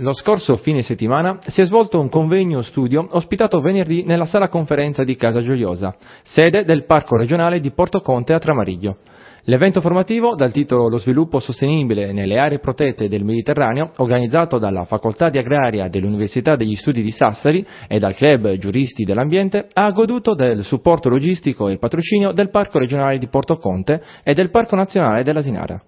Lo scorso fine settimana si è svolto un convegno studio ospitato venerdì nella sala conferenza di Casa Gioiosa, sede del Parco regionale di Porto Conte a Tramariglio. L'evento formativo, dal titolo Lo sviluppo sostenibile nelle aree protette del Mediterraneo, organizzato dalla Facoltà di Agraria dell'Università degli Studi di Sassari e dal Club Giuristi dell'Ambiente, ha goduto del supporto logistico e patrocinio del Parco regionale di Porto Conte e del Parco nazionale della Sinara.